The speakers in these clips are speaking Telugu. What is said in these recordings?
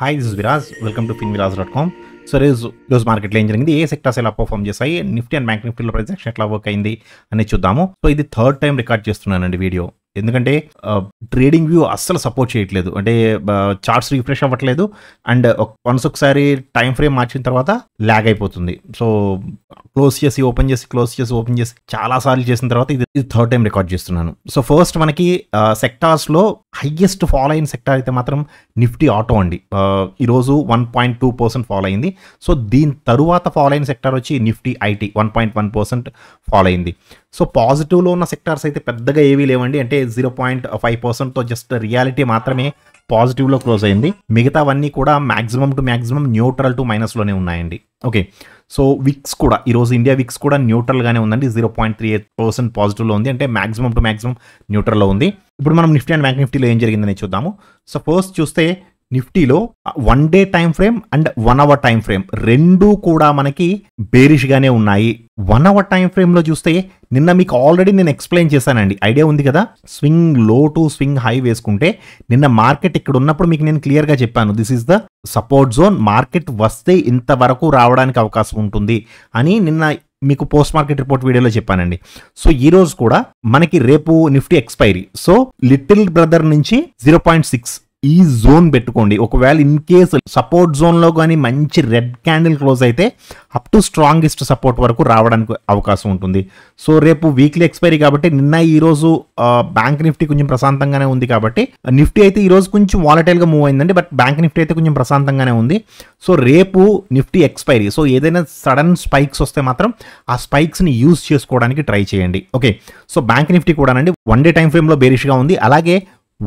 hi this is Viraj welcome to fin Viraj dot com so రోజు రోజు మార్కెట్లో ఏం జరిగింది ఏ సెక్టార్స్ ఎలా పర్ఫామ్ చేశాయి నిఫ్టీ అండ్ బ్యాంక్ నిఫ్టీలో ప్రైజెక్షన్ ఎట్లా వర్క్ అయింది అని చూద్దాము సో ఇది థర్డ్ టైం రికార్డ్ చేస్తున్నానండి వీడియో ఎందుకంటే ట్రేడింగ్ వ్యూ అస్సలు సపోర్ట్ చేయట్లేదు అంటే చార్ట్స్ రిఫ్రెష్ అవ్వట్లేదు అండ్ వన్స్ ఒకసారి టైం ఫ్రేమ్ మార్చిన తర్వాత ల్యాగ్ అయిపోతుంది సో క్లోజ్ చేసి ఓపెన్ చేసి క్లోజ్ చేసి ఓపెన్ చేసి చాలా సార్లు చేసిన తర్వాత ఇది థర్డ్ టైం రికార్డ్ చేస్తున్నాను సో ఫస్ట్ మనకి సెక్టార్స్లో హైయెస్ట్ ఫాలో అయిన సెక్టార్ అయితే మాత్రం నిఫ్టీ ఆటో అండి ఈరోజు one point two percent follow అయింది సో దీని తరువాత ఫాలో అయిన సెక్టార్ వచ్చి Nifty IT one point one percent follow అయింది సో పాజిటివ్లో ఉన్న సెక్టార్స్ అయితే పెద్దగా ఏవీ లేవండి అంటే జీరో పాయింట్ ఫైవ్ పర్సెంట్తో జస్ట్ రియాలిటీ మాత్రమే పాజిటివ్లో క్లోజ్ అయింది మిగతావన్నీ కూడా maximum to maximum neutral to మైనస్లోనే ఉన్నాయండి ఓకే సో విక్స్ కూడా ఈరోజు ఇండియా విక్స్ కూడా న్యూట్రల్గానే ఉందండి zero point three eight percent పాజిటివ్లో ఉంది అంటే మ్యాక్సిమం టు మ్యాక్సిమం న్యూట్రల్లో ఉంది ఇప్పుడు మనం నిఫ్టీ అండ్ బ్యాంక్ నిఫ్టీలో ఏం జరిగిందని చూద్దాము సో ఫస్ట్ చూస్తే నిఫ్టీలో one day time frame and one hour time frame రెండు కూడా మనకి బేరిష్గానే ఉన్నాయి వన్ అవర్ టైం ఫ్రేమ్లో చూస్తే నిన్న మీకు ఆల్రెడీ నేను ఎక్స్ప్లెయిన్ చేశానండి ఐడియా ఉంది కదా swing low to swing high వేసుకుంటే నిన్న మార్కెట్ ఇక్కడ ఉన్నప్పుడు మీకు నేను క్లియర్గా చెప్పాను this is the support zone market వస్తే ఇంతవరకు రావడానికి అవకాశం ఉంటుంది అని నిన్న మీకు పోస్ట్ మార్కెట్ రిపోర్ట్ వీడియోలో చెప్పానండి సో ఈ రోజు కూడా మనకి రేపు Nifty expiry so little brother నుంచి జీరో పాయింట్ సిక్స్ ఈ జోన్ పెట్టుకోండి ఒకవేళ ఇన్ కేసు సపోర్ట్ జోన్లో కానీ మంచి రెడ్ క్యాండిల్ క్లోజ్ అయితే అప్ టు స్ట్రాంగెస్ట్ సపోర్ట్ వరకు రావడానికి అవకాశం ఉంటుంది సో రేపు వీక్లీ ఎక్స్పైరీ కాబట్టి నిన్న ఈరోజు బ్యాంక్ నిఫ్టీ కొంచెం ప్రశాంతంగానే ఉంది కాబట్టి నిఫ్టీ అయితే ఈరోజు కొంచెం వాలటైల్గా మూవ్ అయిందండి బట్ బ్యాంక్ నిఫ్టీ అయితే కొంచెం ప్రశాంతంగానే ఉంది సో రేపు నిఫ్టీ ఎక్స్పైరీ సో ఏదైనా సడన్ స్పైక్స్ వస్తే మాత్రం ఆ స్పైక్స్ని యూజ్ చేసుకోవడానికి ట్రై చేయండి ఓకే సో బ్యాంక్ నిఫ్టీ కూడానండి వన్ డే టైం ఫ్రేమ్లో బేరిష్గా ఉంది అలాగే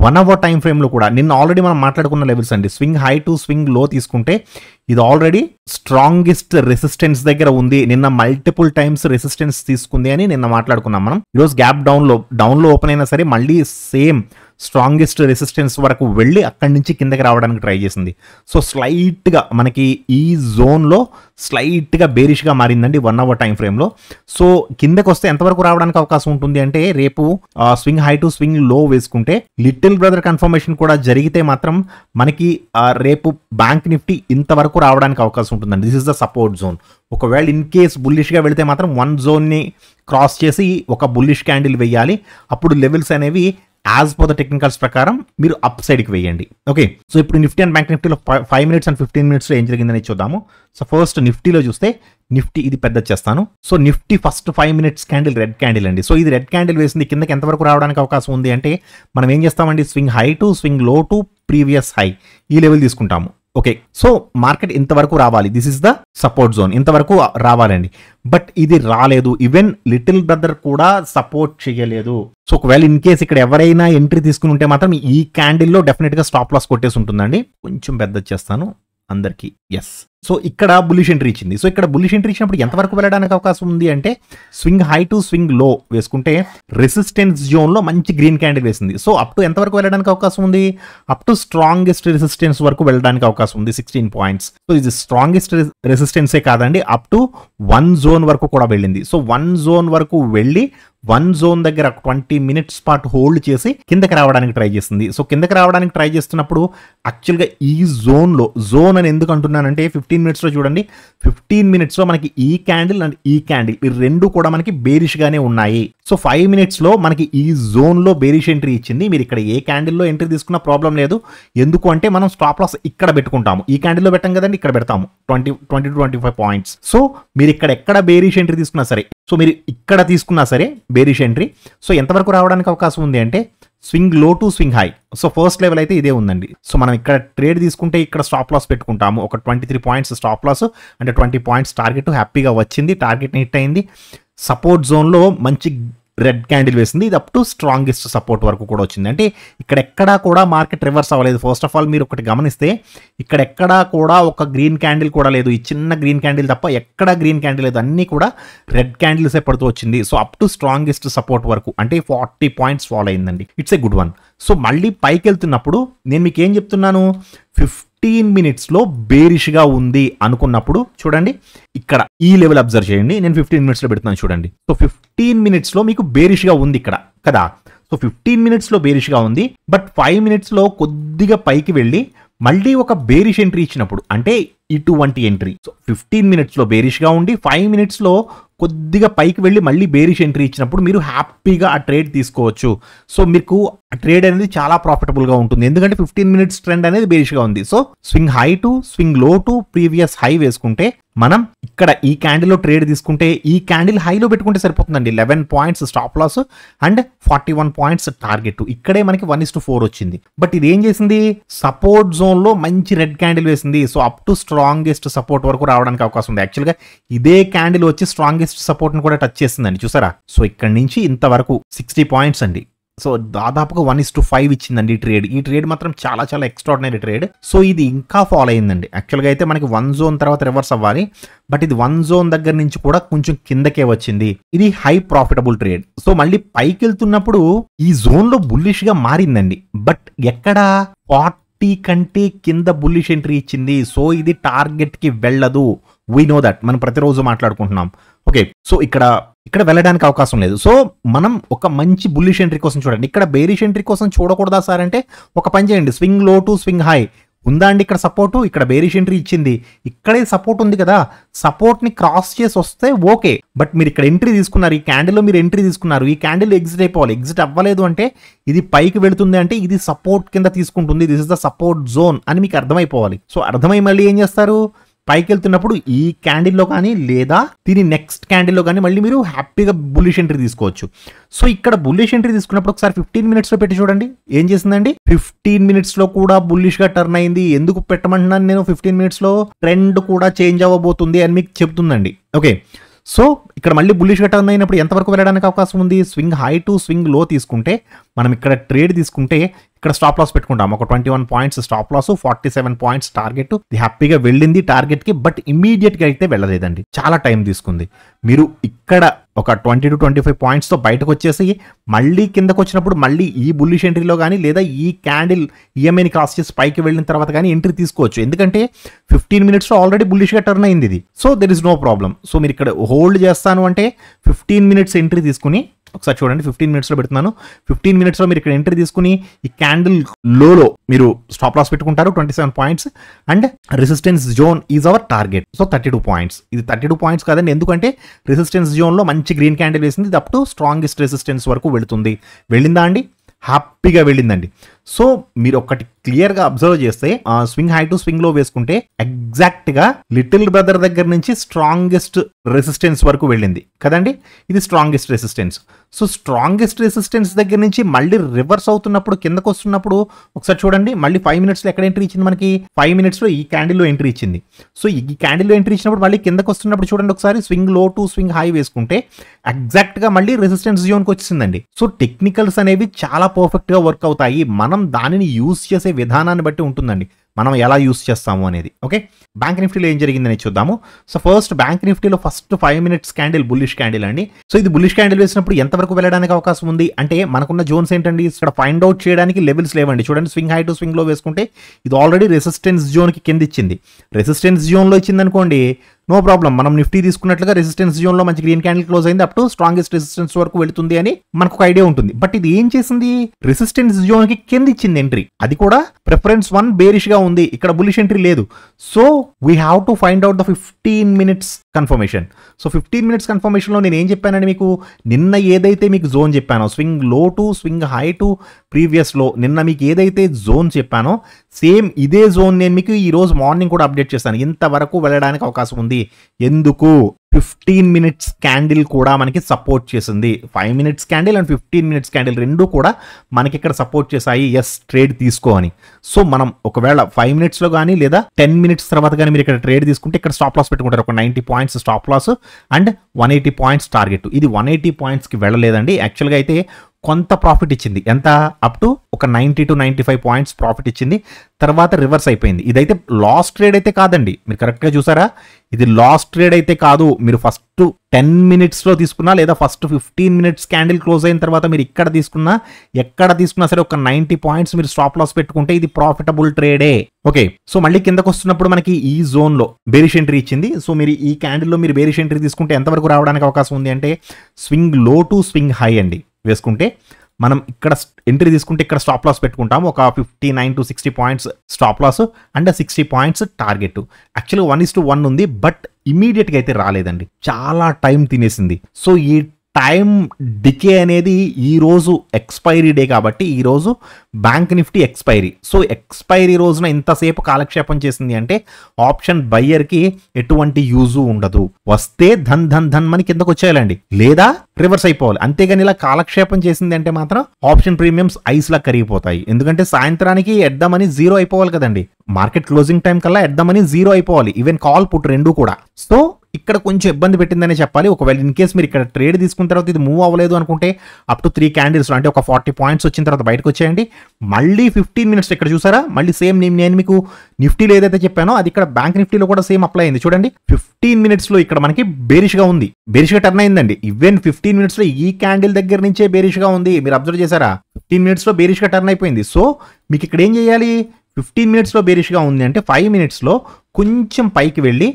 వన్ అవర్ టైం ఫ్రేమ్లో కూడా నిన్న ఆల్రెడీ మనం మాట్లాడుకున్న లెవెల్స్ అండి swing high to swing low తీసుకుంటే ఇది ఆల్రెడీ స్ట్రాంగెస్ట్ రెసిస్టెన్స్ దగ్గర ఉంది నిన్న మల్టిపుల్ టైమ్స్ రెసిస్టెన్స్ తీసుకుంది అని నిన్న మాట్లాడుకున్నాం మనం ఈరోజు గ్యాప్ డౌన్లో డౌన్లో ఓపెన్ అయినా సరే మళ్ళీ సేమ్ స్ట్రాంగెస్ట్ రెసిస్టెన్స్ వరకు వెళ్ళి అక్కడి నుంచి కిందకి రావడానికి ట్రై చేసింది సో స్లైట్గా మనకి ఈ జోన్లో స్లైట్గా బేరిష్గా మారిందండి వన్ అవర్ టైం ఫ్రేమ్లో సో కిందకి వస్తే ఎంతవరకు రావడానికి అవకాశం ఉంటుంది అంటే రేపు స్వింగ్ హై టు స్వింగ్ లో వేసుకుంటే లిటిల్ బ్రదర్ కన్ఫర్మేషన్ కూడా జరిగితే మాత్రం మనకి రేపు బ్యాంక్ నిఫ్టీ ఇంతవరకు రావడానికి అవకాశం ఉంటుందండి this is the support zone ఒకవేళ ఇన్ కేస్ బుల్లిష్గా వెళితే మాత్రం వన్ జోన్ని క్రాస్ చేసి ఒక బుల్లిష్ క్యాండిల్ వేయాలి అప్పుడు లెవెల్స్ అనేవి యాజ్ పర్ ద టెక్నికల్స్ ప్రకారం మీరు అప్ సైడ్కి వేయండి ఓకే సో ఇప్పుడు నిఫ్టీ అండ్ బ్యాంక్ నిఫ్టీలో ఫైవ్ మినిట్స్ అండ్ ఫిఫ్టీన్ మినిట్స్లో ఏం జరిగిందని చూద్దాము సో ఫస్ట్ నిఫ్టీలో చూస్తే నిఫ్టీ ఇది పెద్ద చేస్తాను so Nifty first five minutes candle red candle అండి సో ఇది రెడ్ క్యాండిల్ వేసింది కిందకి ఎంతవరకు రావడానికి అవకాశం ఉంది అంటే మనం ఏం చేస్తామండి swing high to swing low to previous high ఈ లెవెల్ తీసుకుంటాము ఓకే సో మార్కెట్ ఇంతవరకు రావాలి this is the support zone ఇంతవరకు రావాలండి బట్ ఇది రాలేదు ఈవెన్ లిటిల్ బ్రదర్ కూడా సపోర్ట్ చేయలేదు సో ఒకవేళ ఇన్ కేస్ ఇక్కడ ఎవరైనా ఎంట్రీ తీసుకుని ఉంటే మాత్రం ఈ క్యాండిల్లో డెఫినెట్గా స్టాప్ లాస్ కొట్టేసి ఉంటుందండి కొంచెం పెద్ద చేస్తాను అందరికీ ఎస్ సో ఇక్కడ బుల్లిష్ ఎంట్రీ ఇచ్చింది సో ఇక్కడ బుల్లిష్ ఎంట్రీ ఇచ్చినప్పుడు ఎంతవరకు వెళ్ళడానికి అవకాశం ఉంది అంటే స్వింగ్ హై టు స్వింగ్ లో వేసుకుంటే రెసిస్టెన్స్ జోన్లో మంచి గ్రీన్ క్యాండిల్ వేసింది సో అప్ టు ఎంతవరకు వెళ్ళడానికి అవకాశం ఉంది అప్ టు స్ట్రాంగెస్ట్ రెసిస్టెన్స్ వరకు వెళ్ళడానికి అవకాశం ఉంది సిక్స్టీన్ పాయింట్స్ సో ఇది స్ట్రాంగెస్ట్ రెసిస్టెన్సే కాదండి అప్ టు వన్ జోన్ వరకు కూడా వెళ్ళింది సో వన్ జోన్ వరకు వెళ్ళి వన్ జోన్ దగ్గర ట్వంటీ మినిట్స్ పాటు హోల్డ్ చేసి కిందకి రావడానికి ట్రై చేస్తుంది సో కిందకి రావడానికి ట్రై చేస్తున్నప్పుడు యాక్చువల్గా ఈ జోన్లో జోన్ అని ఎందుకు అంటున్నానంటే ఫిఫ్టీన్ మినిట్స్లో చూడండి ఫిఫ్టీన్ మినిట్స్లో మనకి ఈ క్యాండిల్ అండ్ ఈ క్యాండిల్ ఈ రెండు కూడా మనకి బేరిష్గానే ఉన్నాయి సో ఫైవ్ మినిట్స్లో మనకి ఈ జోన్లో బేరిష్ ఎంట్రీ ఇచ్చింది మీరు ఇక్కడ ఏ క్యాండిల్లో ఎంట్రీ తీసుకున్న ప్రాబ్లం లేదు ఎందుకు అంటే మనం స్టాప్ లాస్ ఇక్కడ పెట్టుకుంటాము ఈ క్యాండిల్లో పెట్టాం కదండి ఇక్కడ పెడతాము twenty twenty twenty five points so మీరు ఇక్కడ ఎక్కడ బేరిష్ ఎంట్రీ తీసుకున్నా సరే సో మీరు ఇక్కడ తీసుకున్నా సరే బేరిష్ ఎంట్రీ సో ఎంతవరకు రావడానికి అవకాశం ఉంది అంటే swing low to swing high so first level అయితే ఇదే ఉందండి సో మనం ఇక్కడ ట్రేడ్ తీసుకుంటే ఇక్కడ స్టాప్ లాస్ పెట్టుకుంటాము ఒక twenty three points stop loss అంటే ట్వంటీ పాయింట్స్ టార్గెట్ హ్యాపీగా వచ్చింది టార్గెట్ హిట్ అయింది సపోర్ట్ జోన్లో మంచి రెడ్ క్యాండిల్ వేసింది ఇది అప్ టు స్ట్రాంగెస్ట్ సపోర్ట్ వరకు కూడా వచ్చింది అంటే ఇక్కడ ఎక్కడా కూడా మార్కెట్ రివర్స్ అవ్వలేదు ఫస్ట్ ఆఫ్ ఆల్ మీరు ఒకటి గమనిస్తే ఇక్కడ ఎక్కడా కూడా ఒక గ్రీన్ క్యాండిల్ కూడా లేదు ఈ చిన్న గ్రీన్ క్యాండిల్ తప్ప ఎక్కడ గ్రీన్ క్యాండిల్ లేదు అన్నీ కూడా రెడ్ క్యాండిల్సే పడుతూ వచ్చింది so up to strongest support వరకు అంటే ఫార్టీ పాయింట్స్ ఫాలో అయిందండి it's a good one so మళ్ళీ పైకి వెళ్తున్నప్పుడు నేను మీకు ఏం చెప్తున్నాను ఫిఫ్ ఫిఫ్టీన్ మినిట్స్లో బేరిష్గా ఉంది అనుకున్నప్పుడు చూడండి ఇక్కడ ఈ లెవెల్ అబ్జర్వ్ చేయండి నేను ఫిఫ్టీన్ మినిట్స్లో పెడుతున్నాను చూడండి సో ఫిఫ్టీన్ మినిట్స్లో మీకు బేరిష్గా ఉంది ఇక్కడ కదా సో ఫిఫ్టీన్ మినిట్స్లో బేరిష్గా ఉంది బట్ ఫైవ్ మినిట్స్లో కొద్దిగా పైకి వెళ్ళి మళ్ళీ ఒక బేరిష్ ఎంట్రీ ఇచ్చినప్పుడు అంటే ఇటువంటి ఎంట్రీ సో ఫిఫ్టీన్ మినిట్స్లో బేరిష్గా ఉండి ఫైవ్ మినిట్స్లో కొద్దిగా పైకి వెళ్ళి మళ్ళీ బేరిష్ ఎంట్రీ ఇచ్చినప్పుడు మీరు హ్యాపీగా ఆ ట్రేడ్ తీసుకోవచ్చు సో మీకు ట్రేడ్ అనేది చాలా ప్రాఫిటబుల్గా ఉంటుంది ఎందుకంటే ఫిఫ్టీన్ మినిట్స్ ట్రెండ్ అనేది బేరిష్గా ఉంది so swing high to swing low to previous high వేసుకుంటే మనం ఇక్కడ ఈ క్యాండిల్లో ట్రేడ్ తీసుకుంటే ఈ క్యాండిల్ హైలో పెట్టుకుంటే సరిపోతుందండి eleven points stop loss and forty one points target ఇక్కడే మనకి వన్ ఇస్ టు ఫోర్ వచ్చింది బట్ ఇది ఏం చేసింది సపోర్ట్ జోన్లో మంచి రెడ్ క్యాండిల్ వేసింది so up to strongest support వరకు రావడానికి అవకాశం ఉంది యాక్చువల్గా ఇదే క్యాండిల్ వచ్చి స్ట్రాంగెస్ట్ సపోర్ట్ని కూడా టచ్ చేసిందండి చూసారా సో ఇక్కడ నుంచి ఇంతవరకు సిక్స్టీ పాయింట్స్ అండి సో దాదాపుగా వన్ ఇస్ టు ఫైవ్ ఇచ్చిందండి ఈ ట్రేడ్ ఈ ట్రేడ్ మాత్రం చాలా చాలా ఎక్స్ట్రాడినరీ ట్రేడ్ సో ఇది ఇంకా ఫాలో అయిందండి యాక్చువల్గా అయితే మనకి వన్ జోన్ తర్వాత రివర్స్ అవ్వాలి బట్ ఇది వన్ జోన్ దగ్గర నుంచి కూడా కొంచెం కిందకే వచ్చింది ఇది హై ప్రాఫిటబుల్ ట్రేడ్ సో మళ్ళీ పైకి వెళ్తున్నప్పుడు ఈ జోన్లో బుల్లిష్గా మారిందండి బట్ ఎక్కడ ఫార్టీ కంటే కింద బుల్లిష్ ఎంట్రీ ఇచ్చింది సో ఇది టార్గెట్కి వెళ్ళదు వీ నో దట్ మనం ప్రతిరోజు మాట్లాడుకుంటున్నాం ఓకే సో ఇక్కడ ఇక్కడ వెళ్ళడానికి అవకాశం లేదు సో మనం ఒక మంచి బుల్లిష్ ఎంట్రీ కోసం చూడండి ఇక్కడ బేరిష్ ఎంట్రీ కోసం చూడకూడదా సార్ అంటే ఒక పని చేయండి swing low to swing high ఉందా అండి ఇక్కడ సపోర్టు ఇక్కడ బేరిష్ ఎంట్రీ ఇచ్చింది ఇక్కడే సపోర్ట్ ఉంది కదా సపోర్ట్ని క్రాస్ చేసి వస్తే ఓకే బట్ మీరు ఇక్కడ ఎంట్రీ తీసుకున్నారు ఈ క్యాండిల్లో మీరు ఎంట్రీ తీసుకున్నారు ఈ క్యాండిల్ ఎగ్జిట్ అయిపోవాలి ఎగ్జిట్ అవ్వలేదు అంటే ఇది పైకి వెళుతుంది అంటే ఇది సపోర్ట్ కింద తీసుకుంటుంది this is the support zone అని మీకు అర్థమైపోవాలి సో అర్థమై మళ్ళీ ఏం చేస్తారు పైకి వెళ్తున్నప్పుడు ఈ క్యాండిల్లో కానీ లేదా దీని నెక్స్ట్ క్యాండిల్లో కానీ మళ్ళీ మీరు హ్యాపీగా బుల్లిష్ ఎంట్రీ తీసుకోవచ్చు సో ఇక్కడ బుల్లిష్ ఎంట్రీ తీసుకున్నప్పుడు ఒకసారి ఫిఫ్టీన్ మినిట్స్లో పెట్టి చూడండి ఏం చేసిందండి ఫిఫ్టీన్ మినిట్స్లో కూడా బుల్లిష్గా టర్న్ అయింది ఎందుకు పెట్టమంటున్నాను నేను ఫిఫ్టీన్ మినిట్స్లో ట్రెండ్ కూడా చేంజ్ అవ్వబోతుంది అని మీకు చెప్తుందండి ఓకే సో ఇక్కడ మళ్ళీ బుల్లిష్ గట్ట అయినప్పుడు ఎంతవరకు వెళ్ళడానికి అవకాశం ఉంది swing high to swing low తీసుకుంటే మనం ఇక్కడ ట్రేడ్ తీసుకుంటే ఇక్కడ స్టాప్ లాస్ పెట్టుకుంటాం ఒక twenty one points stop loss forty seven points target హ్యాపీగా వెళ్ళింది టార్గెట్కి బట్ గా అయితే వెళ్ళలేదండి చాలా టైం తీసుకుంది మీరు ఇక్కడ ఒక ట్వంటీ టు ట్వంటీ ఫైవ్ పాయింట్స్తో బయటకు వచ్చేసి మళ్ళీ కిందకు వచ్చినప్పుడు మళ్ళీ ఈ బుల్లిష్ ఎంట్రీలో కానీ లేదా ఈ క్యాండిల్ ఈఎంఐని క్రాస్ చేసి పైకి వెళ్ళిన తర్వాత కానీ ఎంట్రీ తీసుకోవచ్చు ఎందుకంటే ఫిఫ్టీన్ మినిట్స్లో ఆల్రెడీ బుల్లిష్గా టర్న్ అయింది ఇది so there is no problem so మీరు ఇక్కడ హోల్డ్ చేస్తాను అంటే ఫిఫ్టీన్ మినిట్స్ ఎంట్రీ తీసుకుని ఒకసారి చూడండి ఫిఫ్టీన్ మినిట్స్లో పెడుతున్నాను ఫిఫ్టీన్ మినిట్స్లో మీరు ఇక్కడ ఎంట్రీ తీసుకుని ఈ క్యాండిల్ లోలో మీరు స్టాప్ లాస్ పెట్టుకుంటారు twenty seven points and resistance zone is our target so thirty two points ఇది థర్టీ టూ పాయింట్స్ కాదండి ఎందుకంటే రెసిస్టెన్స్ జోన్లో మంచి గ్రీన్ క్యాండిల్ వేసింది ఇది అప్ టు స్ట్రాంగెస్ట్ రెసిస్టెన్స్ వరకు వెళుతుంది వెళ్ళిందా అండి హ్యాపీగా వెళ్ళిందండి సో మీరు ఒకటి క్లియర్ గా అబ్జర్వ్ చేస్తే ఆ స్వింగ్ హై టు స్వింగ్ లో వేసుకుంటే ఎగ్జాక్ట్ గా లిటిల్ బ్రదర్ దగ్గర నుంచి స్ట్రాంగెస్ట్ రెసిస్టెన్స్ వరకు వెళ్ళింది కదండి ఇది strongest resistance so strongest resistance దగ్గర నుంచి మళ్ళీ రివర్స్ అవుతున్నప్పుడు కిందకు వస్తున్నప్పుడు ఒకసారి చూడండి మళ్ళీ ఫైవ్ మినిట్స్లో ఎక్కడ ఎంట్రీ ఇచ్చింది మనకి ఫైవ్ మినిట్స్లో ఈ లో ఎంట్రీ ఇచ్చింది సో ఈ క్యాండిల్లో ఎంట్రీ ఇచ్చినప్పుడు మళ్ళీ కిందకు వస్తున్నప్పుడు చూడండి ఒకసారి swing low to swing high వేసుకుంటే ఎగ్జాక్ట్గా మళ్ళీ రెసిస్టెన్స్ జోన్కి వచ్చిందండి సో టెక్నికల్స్ అనేవి చాలా పర్ఫెక్ట్గా వర్క్ అవుతాయి మన మనం దానిని యూజ్ చేసే విధానాన్ని బట్టి ఉంటుందండి మనం ఎలా యూస్ చేస్తాము అనేది ఓకే బ్యాంక్ నిఫ్టీలో ఏం జరిగిందని చూద్దాము సో ఫస్ట్ బ్యాంక్ నిఫ్టీలో first five minutes candle bullish candle అండి సో ఇది బుల్లిష్ క్యాండిల్ వేసినప్పుడు ఎంతవరకు వెళ్ళడానికి అవకాశం ఉంది అంటే మనకున్న జోన్స్ ఏంటండి ఇక్కడ ఫైండ్ అవుట్ చేయడానికి లెవెల్స్ లేవండి చూడండి స్వింగ్ హై టు స్వింగ్లో వేసుకుంటే ఇది ఆల్రెడీ రెసిస్టెన్స్ జోన్కి కింద ఇచ్చింది రెసిస్టెన్స్ జోన్లో అనుకోండి నో ప్రాబ్లం మనం నిఫ్టీ తీసుకున్నట్లుగా రెసిస్టెన్స్ జోన్ లో మంచి గ్రీన్ క్యాండిల్ క్లోజ్ అయింది అప్ టు స్ట్రాంగెస్ట్ రెసిస్టెన్స్ వరకు వెళుతుంది అని మనకు ఒక ఐడియా ఉంటుంది బట్ ఇది ఏం చేసింది రెసిస్టెన్స్ జోన్ కి కింద ఇచ్చింది ఎంట్రీ అది కూడా ప్రిఫరెన్స్ వన్ బేరిష్ గా ఉంది ఇక్కడ బులిష్ ఎంట్రీ లేదు so we have to find out the fifteen minutes confirmation so fifteen minutes confirmation లో నేను ఏం చెప్పానండి మీకు నిన్న ఏదైతే మీకు జోన్ చెప్పానో swing low to swing high to previous low నిన్న మీకు ఏదైతే జోన్ చెప్పానో సేమ్ ఇదే జోన్ నేను మీకు ఈ రోజు మార్నింగ్ కూడా అప్డేట్ చేస్తాను ఇంతవరకు వెళ్ళడానికి అవకాశం ఉంది చేసింది ఎందుకు ఫిఫ్టీన్ మినిట్స్ క్యాండిల్ కూడా మనకి సపోర్ట్ చేసింది five minutes candle and fifteen minutes candle రెండు కూడా మనకి ఇక్కడ సపోర్ట్ చేశాయి ఎస్ ట్రేడ్ తీసుకో అని సో మనం ఒకవేళ ఫైవ్ మినిట్స్లో కానీ లేదా టెన్ మినిట్స్ తర్వాత కానీ మీరు ఇక్కడ ట్రేడ్ తీసుకుంటే ఇక్కడ స్టాప్ లాస్ పెట్టుకుంటారు ఒక ninety points stop loss and one eighty points target ఇది వన్ ఎయిటీ పాయింట్స్కి వెళ్ళలేదండి యాక్చువల్గా అయితే కొంత ప్రాఫిట్ ఇచ్చింది ఎంత అప్ టు ఒక ninety to ninety five points profit ఇచ్చింది తర్వాత రివర్స్ అయిపోయింది ఇదైతే లాస్ ట్రేడ్ అయితే కాదండి మీరు కరెక్ట్గా చూసారా ఇది లాస్ ట్రేడ్ అయితే కాదు మీరు ఫస్ట్ టెన్ మినిట్స్లో తీసుకున్నా లేదా first fifteen minutes candle close అయిన తర్వాత మీరు ఇక్కడ తీసుకున్నా ఎక్కడ తీసుకున్నా సరే ఒక నైంటీ పాయింట్స్ మీరు స్టాప్ లాస్ పెట్టుకుంటే ఇది ప్రాఫిటబుల్ ట్రేడే ఓకే సో మళ్ళీ కిందకు వస్తున్నప్పుడు మనకి ఈ జోన్లో బేరిష్ ఎంట్రీ ఇచ్చింది సో మీరు ఈ క్యాండిల్లో మీరు బేరిష్ ఎంట్రీ తీసుకుంటే ఎంతవరకు రావడానికి అవకాశం ఉంది అంటే swing low to swing high అండి వేసుకుంటే మనం ఇక్కడ ఎంట్రీ తీసుకుంటే ఇక్కడ స్టాప్ లాస్ పెట్టుకుంటాము ఒక fifty nine to sixty points stop loss and sixty points target యాక్చువల్గా వన్ ఇస్ టు వన్ ఉంది బట్ ఇమీడియట్గా అయితే రాలేదండి చాలా టైం తినేసింది సో ఈ టైం డికే అనేది ఈరోజు ఎక్స్పైరీ డే కాబట్టి ఈరోజు bank Nifty expiry so expiry రోజున ఇంతసేపు కాలక్షేపం చేసింది అంటే ఆప్షన్ బయ్యర్కి ఎటువంటి యూజు ఉండదు వస్తే ధన్ ధన్ ధన్ మని కిందకు వచ్చేయాలండి లేదా రివర్స్ అయిపోవాలి అంతేగాని ఇలా కాలక్షేపం చేసింది అంటే మాత్రం ఆప్షన్ ఐస్ ఐస్లా కరిగిపోతాయి ఎందుకంటే సాయంత్రానికి ఎద్దామని జీరో అయిపోవాలి కదండి మార్కెట్ క్లోజింగ్ టైం కల్లా ఎద్దామని జీరో అయిపోవాలి ఈవెన్ కాల్ పుట్ రెండు కూడా సో ఇక్కడ కొంచెం ఇబ్బంది పెట్టిందనే చెప్పాలి ఒకవేళ ఇన్ కేసు మీరు ఇక్కడ ట్రేడ్ తీసుకున్న తర్వాత ఇది మూవ్ అవ్వలేదు అనుకుంటే అప్ టు త్రీ క్యాండిల్స్ అంటే ఒక ఫార్టీ పాయింట్స్ వచ్చిన తర్వాత బయటకు వచ్చేయండి మళ్ళీ ఫిఫ్టీన్ మినిట్స్ ఇక్కడ చూసారా మళ్ళీ సేమ్ నేను నేను మీకు నిఫ్టీలో ఏదైతే చెప్పానో అది ఇక్కడ బ్యాంక్ నిఫ్టీలో కూడా సేమ్ అప్లై అయింది చూడండి ఫిఫ్టీన్ మినిట్స్లో ఇక్కడ మనకి బేరిష్గా ఉంది బేరిష్గా టర్న్ అయిందండి ఈవెన్ ఫిఫ్టీన్ మినిట్స్లో ఈ క్యాండిల్ దగ్గర నుంచే బేరిష్గా ఉంది మీరు అబ్జర్వ్ చేశారా ఫిఫ్టీన్ మినిట్స్లో బేరిష్గా టర్న్ అయిపోయింది సో మీకు ఇక్కడ ఏం చేయాలి ఫిఫ్టీన్ మినిట్స్లో బేరిష్గా ఉంది అంటే ఫైవ్ మినిట్స్లో కొంచెం పైకి వెళ్ళి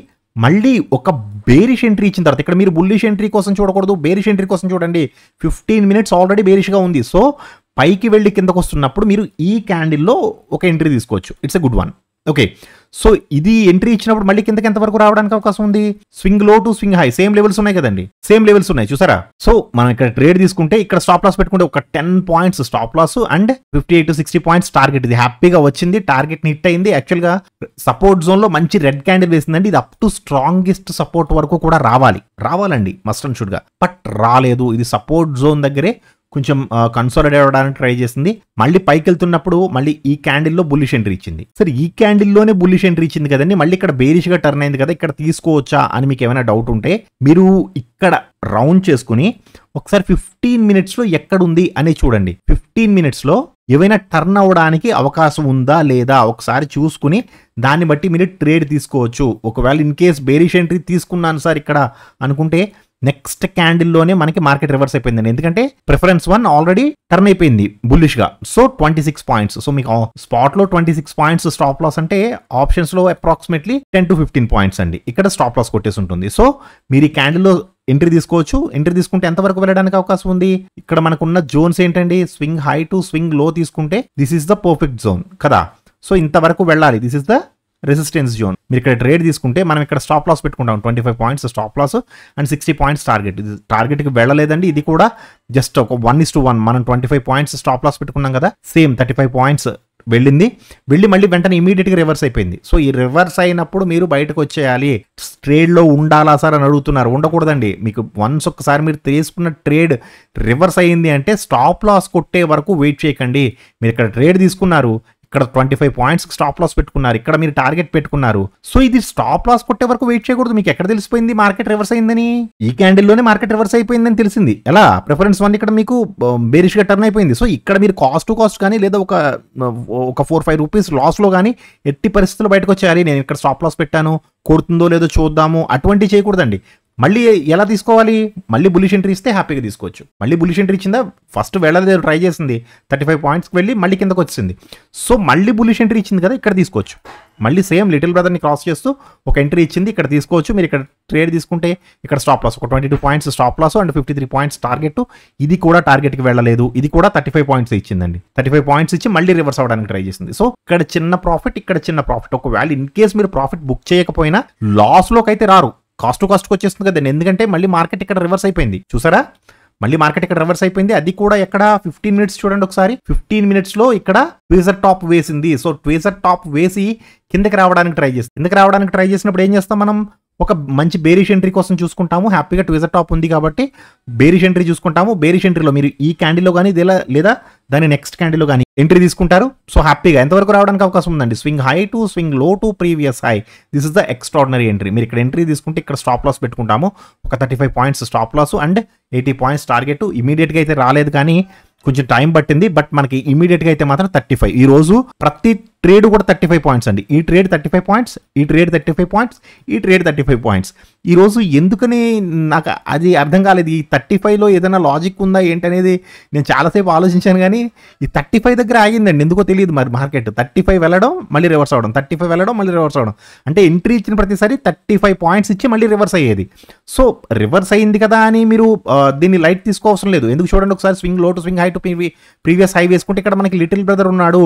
మళ్ళీ ఒక బేరిష్ ఎంట్రీ ఇచ్చిన తర్వాత ఇక్కడ మీరు బుల్లిష్ ఎంట్రీ కోసం చూడకూడదు బేరిష్ ఎంట్రీ కోసం చూడండి ఫిఫ్టీన్ మినిట్స్ ఆల్రెడీ బేరిష్గా ఉంది సో పైకి వెళ్ళి కిందకు వస్తున్నప్పుడు మీరు ఈ క్యాండిల్లో ఒక ఎంట్రీ తీసుకోవచ్చు it's a good one okay so ఇది ఎంట్రీ ఇచ్చినప్పుడు మళ్ళీ కిందకి ఎంతవరకు రావడానికి అవకాశం ఉంది swing low to swing high same levels ఉన్నాయి కదండి సేమ్ లెవెల్స్ ఉన్నాయి చూసారా సో మనం ఇక్కడ ట్రేడ్ తీసుకుంటే ఇక్కడ స్టాప్ లాస్ పెట్టుకుంటే ఒక ten points stop loss and fifty eight sixty points target ఇది హ్యాపీగా వచ్చింది టార్గెట్ హిట్ అయింది యాక్చువల్ గా సపోర్ట్ జోన్ లో మంచి రెడ్ క్యాండిల్ వేసిందండి ఇది అప్ టు స్ట్రాంగెస్ట్ సపోర్ట్ వరకు కూడా రావాలి రావాలండి మస్ట్ అండ్ షుడ్ గా బట్ రాలేదు ఇది సపోర్ట్ జోన్ దగ్గరే కొంచెం కన్సాలిడేట్ అవ్వడానికి ట్రై చేసింది మళ్ళీ పైకి వెళ్తున్నప్పుడు మళ్ళీ ఈ క్యాండిల్లో బుల్లిష్ ఎంట్రీ ఇచ్చింది సరే ఈ క్యాండిల్లోనే బుల్లిష్ ఎంట్రీ ఇచ్చింది కదండి మళ్ళీ ఇక్కడ బేరిష్గా టర్న్ అయింది కదా ఇక్కడ తీసుకోవచ్చా అని మీకు ఏమైనా డౌట్ ఉంటే మీరు ఇక్కడ రౌండ్ చేసుకుని ఒకసారి ఫిఫ్టీన్ మినిట్స్లో ఎక్కడుంది అని చూడండి ఫిఫ్టీన్ మినిట్స్లో ఏవైనా టర్న్ అవ్వడానికి అవకాశం ఉందా లేదా ఒకసారి చూసుకుని దాన్ని బట్టి మీరు ట్రేడ్ తీసుకోవచ్చు ఒకవేళ ఇన్ కేస్ బేరిష్ ఎంట్రీ తీసుకున్నాను సార్ ఇక్కడ అనుకుంటే నెక్స్ట్ క్యాండిల్లోనే మనకి మార్కెట్ రివర్స్ అయిపోయిందండి ఎందుకంటే ప్రిఫరెన్స్ వన్ ఆల్రెడీ టర్న్ అయిపోయింది బుల్లిష్ గా so twenty six points so మీకు స్పాట్ లో twenty six points stop loss అంటే ఆప్షన్స్ లో approximately ten to fifteen points అండి ఇక్కడ స్టాప్ లాస్ కొట్టేసి ఉంటుంది సో మీరు ఈ క్యాండిల్లో ఎంట్రీ తీసుకోవచ్చు ఎంట్రీ తీసుకుంటే ఎంతవరకు వెళ్ళడానికి అవకాశం ఉంది ఇక్కడ మనకున్న జోన్స్ ఏంటండి swing high to swing low తీసుకుంటే this is the perfect zone కదా సో ఇంతవరకు వెళ్ళాలి this is the resistance zone మీరు ఇక్కడ ట్రేడ్ తీసుకుంటే మనం ఇక్కడ స్టాప్ లాస్ పెట్టుకుంటాం twenty five points stop loss and sixty points target ఇది టార్గెట్కి వెళ్ళలేదండి ఇది కూడా జస్ట్ ఒక వన్ ఇస్ టు వన్ మనం twenty five points stop loss పెట్టుకున్నాం కదా సేమ్ థర్టీ ఫైవ్ పాయింట్స్ వెళ్ళింది వెళ్ళి మళ్ళీ వెంటనే ఇమీడియట్గా రివర్స్ అయిపోయింది సో ఈ రివర్స్ అయినప్పుడు మీరు బయటకు వచ్చేయాలి ట్రేడ్లో ఉండాలా సార్ అని అడుగుతున్నారు ఉండకూడదండి మీకు వన్స్ ఒక్కసారి మీరు తీసుకున్న ట్రేడ్ రివర్స్ అయ్యింది అంటే స్టాప్ లాస్ కొట్టే వరకు వెయిట్ చేయకండి మీరు ఇక్కడ ట్రేడ్ తీసుకున్నారు ఇక్కడ twenty five points stop loss పెట్టుకున్నారు ఇక్కడ మీరు టార్గెట్ పెట్టుకున్నారు సో ఇది స్టాప్ లాస్ కొట్టే వరకు వెయిట్ చేయకూడదు మీకు ఎక్కడ తెలిసిపోయింది మార్కెట్ రివర్స్ అయిందని ఈ క్యాండిల్ లోనే మార్కెట్ రివర్స్ అయిపోయిందని తెలిసింది ఎలా ప్రిఫరెన్స్ వన్ ఇక్కడ మీకు బేరిష్ um, గా టర్న్ అయిపోయింది సో ఇక్కడ మీరు కాస్ట్ కాస్ట్ కానీ లేదా ఒక ఒక ఫోర్ ఫైవ్ రూపీస్ లాస్ లో కానీ ఎట్టి పరిస్థితులు బయటకు వచ్చేయాలి నేను ఇక్కడ స్టాప్ లాస్ పెట్టాను కొడుతుందో లేదో చూద్దాము అటువంటి చేయకూడదండి మళ్ళీ ఎలా తీసుకోవాలి మళ్ళీ బులిష్ ఎంట్రీ ఇస్తే హ్యాపీగా తీసుకోవచ్చు మళ్ళీ బులిష్ ఎంట్రీ ఇచ్చిందా ఫస్ట్ వెళ్ళదే ట్రై చేసింది థర్టీ ఫైవ్ పాయింట్స్కి వెళ్ళి మళ్ళీ కిందకు వచ్చింది సో మళ్ళీ బులిష్ ఎంట్రీ ఇచ్చింది కదా ఇక్కడ తీసుకోవచ్చు మళ్ళీ సేమ్ లిటిల్ బ్రదర్ని క్రాస్ చేస్తూ ఒక ఎంట్రీ ఇచ్చింది ఇక్కడ తీసుకోవచ్చు మీరు ఇక్కడ ట్రేడ్ తీసుకుంటే ఇక్కడ స్టాప్ లాస్ ఒక twenty two points stop loss and fifty three points target ఇది కూడా టార్గెట్కి వెళ్ళలేదు ఇది కూడా థర్టీ ఫైవ్ పాయింట్స్ ఇచ్చిందండి థర్టీ ఫైవ్ పాయింట్స్ ఇచ్చి మళ్ళీ రివర్స్ అవ్వడానికి ట్రై చేసింది సో ఇక్కడ చిన్న ప్రాఫిట్ ఇక్కడ చిన్న ప్రాఫిట్ ఒకవేళ ఇన్ కేస్ మీరు ప్రాఫిట్ బుక్ చేయకపోయినా లాస్లోకి అయితే రారు కాస్ట్ కాస్ట్కి వచ్చేస్తుంది కదండి ఎందుకంటే మళ్ళీ మార్కెట్ ఇక్కడ రివర్స్ అయిపోయింది చూసారా మళ్ళీ మార్కెట్ ఇక్కడ రివర్స్ అయిపోయింది అది కూడా ఎక్కడ ఫిఫ్టీన్ మినిట్స్ చూడండి ఒకసారి ఫిఫ్టీన్ మినిట్స్లో ఇక్కడ ట్వీజర్ టాప్ వేసింది సో ట్వీజర్ టాప్ వేసి కిందకి రావడానికి ట్రై చేస్తుంది కిందకి రావడానికి ట్రై చేసినప్పుడు ఏం చేస్తాం మనం ఒక మంచి బేరిష్ ఎంట్రీ కోసం చూసుకుంటాము హ్యాపీగా ట్విజర్ టాప్ ఉంది కాబట్టి బేరిష్ ఎంట్రీ చూసుకుంటాము బేరిష్ ఎంట్రీలో మీరు ఈ క్యాండిల్లో కానీ లేదా దాని నెక్స్ట్ క్యాండిల్లో కానీ ఎంట్రీ తీసుకుంటారు సో హ్యాపీగా ఎంతవరకు రావడానికి అవకాశం ఉందండి swing high to swing low to previous high this is the extraordinary entry మీరు ఇక్కడ ఎంట్రీ తీసుకుంటే ఇక్కడ స్టాప్ లాస్ పెట్టుకుంటాము ఒక thirty five points stop loss and eighty points target ఇమీడియట్గా అయితే రాలేదు కానీ కొంచెం టైం పట్టింది బట్ మనకి గా అయితే మాత్రం థర్టీ ఫైవ్ ఈ రోజు ప్రతి ట్రేడ్ కూడా థర్టీ ఫైవ్ పాయింట్స్ అండి ఈ ట్రేడ్ థర్టీ ఫైవ్ పాయింట్స్ ఈ ట్రేడ్ థర్టీ ఫైవ్ పాయింట్స్ ఈ ట్రేడ్ థర్టీ ఫైవ్ పాయింట్స్ ఈరోజు ఎందుకని నాకు అది అర్థం కాలేదు ఈ థర్టీ ఫైవ్లో ఏదైనా లాజిక్ ఉందా ఏంటనేది నేను చాలాసేపు ఆలోచించాను కానీ ఈ థర్టీ ఫైవ్ దగ్గర ఆగిందండి ఎందుకో తెలియదు మరి మార్కెట్ థర్టీ ఫైవ్ వెళ్ళడం మళ్ళీ రివర్స్ అవ్వడం థర్టీ ఫైవ్ వెళ్ళడం మళ్ళీ రివర్స్ అవ్వడం అంటే ఎంట్రీ ఇచ్చిన ప్రతిసారి థర్టీ ఫైవ్ పాయింట్స్ ఇచ్చి మళ్ళీ రివర్స్ అయ్యేది సో రివర్స్ అయింది కదా అని మీరు దీన్ని లైట్ తీసుకోవసం లేదు ఎందుకు చూడండి ఒకసారి swing low to swing high to previous high వేసుకుంటే ఇక్కడ మనకి లిటిల్ బ్రదర్ ఉన్నాడు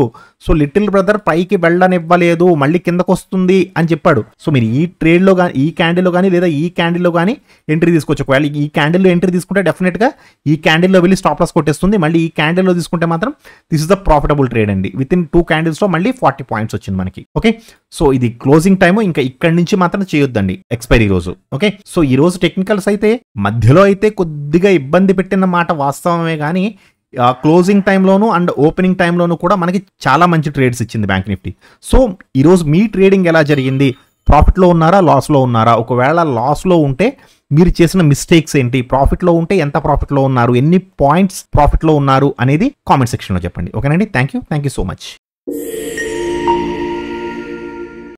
సో లిటిల్ బ్రదర్ పైకి వెళ్ళనివ్వలేదు మళ్ళీ కిందకు వస్తుంది అని చెప్పాడు సో మీరు ఈ ట్రేడ్లో కానీ ఈ క్యాండిల్లో కానీ లేదా ఈ క్యాండిల్లో కానీ ఎంట్రీ తీసుకోవచ్చు ఒకవేళ ఈ క్యాండిల్లో ఎంట్రీ తీసుకుంటే డెఫినెట్గా ఈ క్యాండిల్లో వెళ్ళి స్టాప్ లాస్ కొట్టేస్తుంది మళ్ళీ ఈ క్యాండిల్లో తీసుకుంటే మాత్రం this is the profitable trade అండి విత్ ఇన్ టూ క్యాండిల్స్లో మళ్ళీ ఫార్టీ పాయింట్స్ వచ్చింది మనకి ఓకే సో ఇది క్లోజింగ్ టైము ఇంకా ఇక్కడి నుంచి మాత్రం చేయొద్దండి ఎక్స్పైరీ రోజు ఓకే సో ఈ రోజు టెక్నికల్స్ అయితే మధ్యలో అయితే కొద్దిగా ఇబ్బంది పెట్టిన మాట వాస్తవమే కానీ క్లోజింగ్ టైంలోను అండ్ ఓపెనింగ్ టైంలోను కూడా మనకి చాలా మంచి ట్రేడ్స్ ఇచ్చింది బ్యాంక్ నిఫ్టీ సో ఈరోజు మీ ట్రేడింగ్ ఎలా జరిగింది ప్రాఫిట్లో ఉన్నారా లాస్లో ఉన్నారా ఒకవేళ లాస్లో ఉంటే మీరు చేసిన మిస్టేక్స్ ఏంటి ప్రాఫిట్లో ఉంటే ఎంత ప్రాఫిట్లో ఉన్నారు ఎన్ని పాయింట్స్ ప్రాఫిట్లో ఉన్నారు అనేది కామెంట్ సెక్షన్లో చెప్పండి ఓకేనండి thank you thank you so much